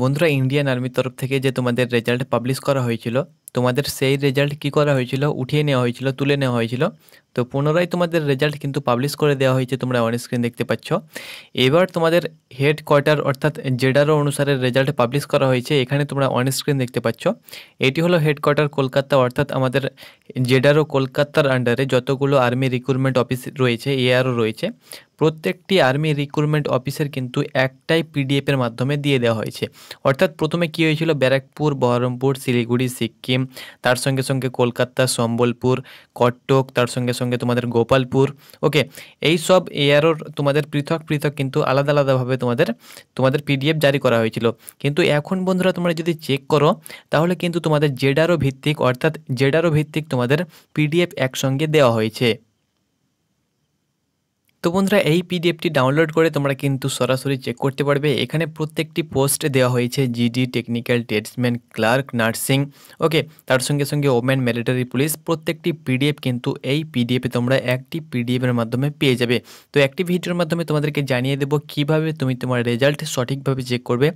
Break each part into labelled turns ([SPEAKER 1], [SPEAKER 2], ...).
[SPEAKER 1] বন্ধুরা ইন্ডিয়ান আর্মির তরফ থেকে যে তোমাদের রেজাল্ট পাবলিশ করা হয়েছিল তোমাদের সেই রেজাল্ট কি করা হয়েছিল উঠিয়ে নেওয়া হয়েছিল তুলে নেওয়া হয়েছিল তো পুনরায় তোমাদের রেজাল্ট কিন্তু পাবলিশ করে দেওয়া হয়েছে তোমরা অন স্ক্রিন দেখতে পাচ্ছ এবার তোমাদের হেড কোয়ার্টার অর্থাৎ জেডারও অনুসারে রেজাল্ট পাবলিশ করা হয়েছে এখানে তোমরা অন স্ক্রিন দেখতে পাচ্ছ এটি হলো হেড কোয়ার্টার কলকাতা অর্থাৎ আমাদের জেডারও কলকাতার আন্ডারে যতগুলো আর্মি রিক্রুটমেন্ট অফিস রয়েছে এআরও রয়েছে প্রত্যেকটি আর্মি রিক্রুটমেন্ট অফিসের কিন্তু একটাই পিডিএফের মাধ্যমে দিয়ে দেওয়া হয়েছে অর্থাৎ প্রথমে কি হয়েছিল ব্যারাকপুর বহরমপুর শিলিগুড়ি সিকিম সিকিম তার সঙ্গে সঙ্গে কলকাতা সম্বলপুর কটক তার সঙ্গে সঙ্গে তোমাদের গোপালপুর ওকে এই সব এয়ারোর তোমাদের পৃথক পৃথক কিন্তু আলাদা আলাদাভাবে তোমাদের তোমাদের পিডিএফ জারি করা হয়েছিল কিন্তু এখন বন্ধুরা তোমরা যদি চেক করো তাহলে কিন্তু তোমাদের জেডারও ভিত্তিক অর্থাৎ জেডারও ভিত্তিক তোমাদের পিডিএফ একসঙ্গে দেওয়া হয়েছে তো বন্ধুরা এই পিডিএফটি ডাউনলোড করে তোমরা কিন্তু সরাসরি চেক করতে পারবে এখানে প্রত্যেকটি পোস্ট দেওয়া হয়েছে GD technical tradesman clerk nursing okay তার সঙ্গে সঙ্গে ওমেন মিলিটারি পুলিশ প্রত্যেকটি পিডিএফ কিন্তু এই পিডিএফে তোমরা একটি পিডিএফের মাধ্যমে পেয়ে যাবে তো একটি ভিডিওর মাধ্যমে তোমাদেরকে জানিয়ে দেবো কিভাবে তুমি তোমার রেজাল্ট সঠিকভাবে চেক করবে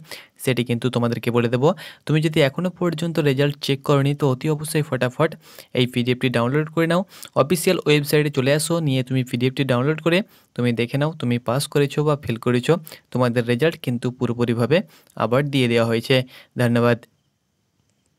[SPEAKER 1] সেটি কিন্তু তোমাদেরকে বলে দেবো তুমি যদি এখনও পর্যন্ত রেজাল্ট চেক করনি তো অতি অবশ্যই ফটাফট এই পিডিএফটি ডাউনলোড করে নাও অফিসিয়াল ওয়েবসাইটে চলে আসো নিয়ে তুমি পিডিএফটি ডাউনলোড করে তুমি দেখে নাও তুমি পাস করেছো বা ফেল করেছো তোমাদের রেজাল্ট কিন্তু পুরোপুরিভাবে আবার দিয়ে দেওয়া হয়েছে ধন্যবাদ